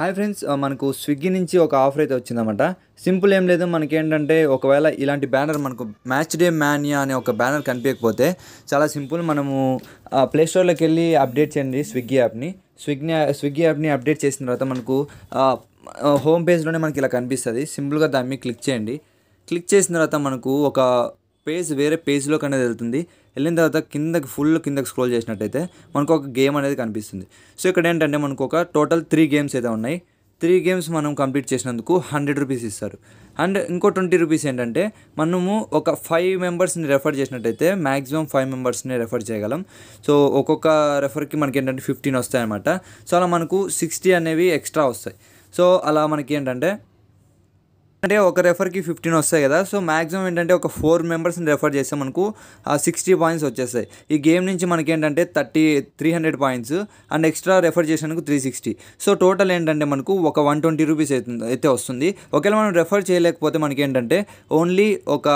hi friends మనకు Swiggy నుంచి ఒక ఆఫర్ అయితే వచ్చిందన్నమాట సింపుల్ ఏం లేదు మనకేంటంటే ఒకవేళ ఇలాంటి బ్యానర్ మనకు మ్యాచ్ డే మ్యానియా అనే ఒక బ్యానర్ కనిపించకపోతే చాలా సింపుల్ మనము ప్లేస్టోర్లోకి వెళ్ళి అప్డేట్ చేయండి స్విగ్గీ యాప్ని స్విగ్ని స్విగ్గీ యాప్ని అప్డేట్ చేసిన తర్వాత మనకు హోమ్ పేజ్లోనే మనకి ఇలా కనిపిస్తుంది సింపుల్గా దాన్ని క్లిక్ చేయండి క్లిక్ చేసిన తర్వాత మనకు ఒక పేజ్ వేరే పేజ్లోకి అనేది వెళ్తుంది వెళ్ళిన తర్వాత కిందకి ఫుల్ కిందకి స్క్రోల్ చేసినట్టయితే మనకు ఒక గేమ్ అనేది కనిపిస్తుంది సో ఇక్కడ ఏంటంటే మనకు ఒక టోటల్ త్రీ గేమ్స్ అయితే ఉన్నాయి త్రీ గేమ్స్ మనం కంప్లీట్ చేసినందుకు హండ్రెడ్ రూపీస్ ఇస్తారు అండ్ ఇంకో ట్వంటీ రూపీస్ ఏంటంటే మనము ఒక ఫైవ్ మెంబర్స్ని రెఫర్ చేసినట్టయితే మ్యాక్సిమం ఫైవ్ మెంబర్స్ని రెఫర్ చేయగలం సో ఒక్కొక్క రెఫర్కి మనకి ఏంటంటే ఫిఫ్టీన్ వస్తాయన్నమాట సో అలా మనకు సిక్స్టీ అనేవి ఎక్స్ట్రా వస్తాయి సో అలా మనకి ఏంటంటే అంటే ఒక రెఫర్కి ఫిఫ్టీన్ వస్తాయి కదా సో మ్యాక్సిమం ఏంటంటే ఒక ఫోర్ మెంబర్స్ని రెఫర్ చేస్తే మనకు సిక్స్టీ పాయింట్స్ వచ్చేస్తాయి ఈ గేమ్ నుంచి మనకి ఏంటంటే thirty three hundred points and extra refer చేసేందుకు త్రీ సిక్స్టీ సో టోటల్ ఏంటంటే మనకు ఒక వన్ ట్వంటీ రూపీస్ అయితే వస్తుంది ఒకవేళ మనం రెఫర్ చేయలేకపోతే మనకి ఏంటంటే ఓన్లీ ఒక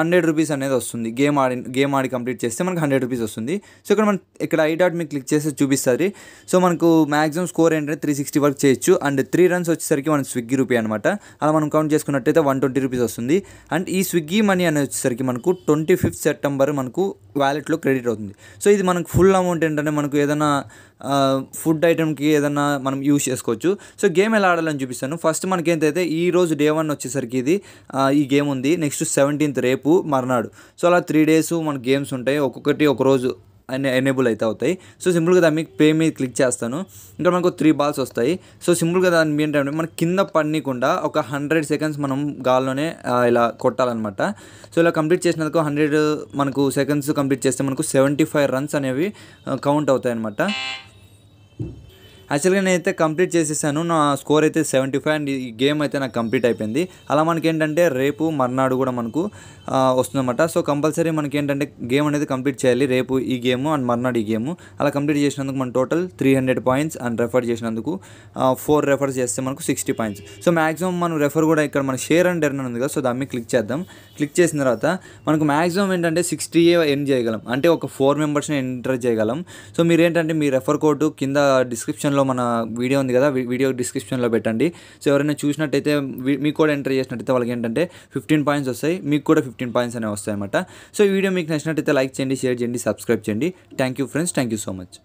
హండ్రెడ్ రూపీస్ అనేది వస్తుంది గేమ్ ఆడి గేమ్ ఆడి కంప్లీట్ చేస్తే మనకు హండ్రెడ్ రూపీస్ వస్తుంది సో ఇక్కడ మనం ఇక్కడ ఐ డాట్ మీకు క్లిక్ చేస్తే చూపిస్తుంది సో మనకు మ్యాక్సిమం స్కోర్ ఏంటంటే త్రీ సిక్స్టీ వరకు చేయొచ్చు అండ్ త్రీ రన్స్ వచ్చేసరికి మనం స్విగ్గీ రూపీ అనమాట అలా మనం కౌంట్ చేసుకున్నట్టయితే వన్ ట్వంటీ రూపీస్ వస్తుంది అండ్ ఈ స్విగ్గీ మనీ అనేది వచ్చేసరికి మనకు ట్వంటీ ఫిఫ్త్ సెప్టెంబర్ మనకు వ్యాలెట్లో క్రెడిట్ అవుతుంది సో ఇది మనకు ఫుల్ అమౌంట్ ఏంటంటే మనకు ఏదైనా ఫుడ్ ఐటెంకి ఏదైనా మనం యూస్ చేసుకోవచ్చు సో గేమ్ ఎలా ఆడాలని చూపిస్తాను ఫస్ట్ మనకేంటైతే ఈ రోజు డే వన్ వచ్చేసరికి ఇది ఈ గేమ్ ఉంది నెక్స్ట్ సెవెంటీన్త్ రేపు మర్నాడు సో అలా త్రీ డేస్ మనకు గేమ్స్ ఉంటాయి ఒక్కొక్కటి ఒక రోజు అనే ఎనేబుల్ అయితే అవుతాయి సో సింపుల్గా దాని మీకు పే మీద క్లిక్ చేస్తాను ఇంకా మనకు త్రీ బాల్స్ వస్తాయి సో సింపుల్గా దాని ఏంటంటే మన కింద పడనీకుండా ఒక హండ్రెడ్ సెకండ్స్ మనం గాల్లోనే ఇలా కొట్టాలన్నమాట సో ఇలా కంప్లీట్ చేసినందుకు హండ్రెడ్ మనకు సెకండ్స్ కంప్లీట్ చేస్తే మనకు సెవెంటీ ఫైవ్ రన్స్ అనేవి కౌంట్ అవుతాయి అనమాట యాక్చువల్గా నేనైతే కంప్లీట్ చేసేసాను నా స్కోర్ అయితే సెవెంటీ ఫైవ్ అండ్ ఈ గేమ్ అయితే నాకు కంప్లీట్ అయిపోయింది అలా మనకి ఏంటంటే రేపు మర్నాడు కూడా మనకు వస్తుందన్నమాట సో కంపల్సరీ మనకి ఏంటంటే గేమ్ అనేది కంప్లీట్ చేయాలి రేపు ఈ గేమ్ అండ్ మర్నాడు ఈ గేమ్ అలా కంప్లీట్ చేసినందుకు మన total three hundred points and refer చేసినందుకు ఫోర్ రెఫర్ చేస్తే మనకు సిక్స్టీ పాయింట్స్ సో మ్యాక్సిమం మనం రెఫర్ కూడా ఇక్కడ మన షేర్ అండ్ ఎర్న్ ఉంది కదా సో దాన్ని క్లిక్ చేద్దాం క్లిక్ చేసిన తర్వాత మనకు మ్యాక్సిమం ఏంటంటే సిక్స్టీ ఎండ్ చేయగలం అంటే ఒక ఫోర్ మెంబర్స్ని ఎంటర్ చేయగలం సో మీరు ఏంటంటే మీ రెఫర్ కోడ్ కింద డిస్క్రిప్షన్ డిస్క్రిప్షన్లో మన వీడియో ఉంది కదా వీడియో డిస్క్రిప్షన్లో పెట్టండి సో ఎవరైనా చూసినట్టయితే మీకు కూడా ఎంటర్ చేసినట్టయితే వాళ్ళకి ఏంటంటే ఫిఫ్టీన్ పాయింట్స్ వస్తాయి మీకు కూడా ఫిఫ్టీన్ పాయింట్స్ అనేవి వస్తాయి అన్నమాట సో ఈ వీడియో మీకు నచ్చినట్టయితే లైక్ చేయండి షేర్ చేయండి సబ్స్క్రైబ్ చేయండి thank you friends thank you so much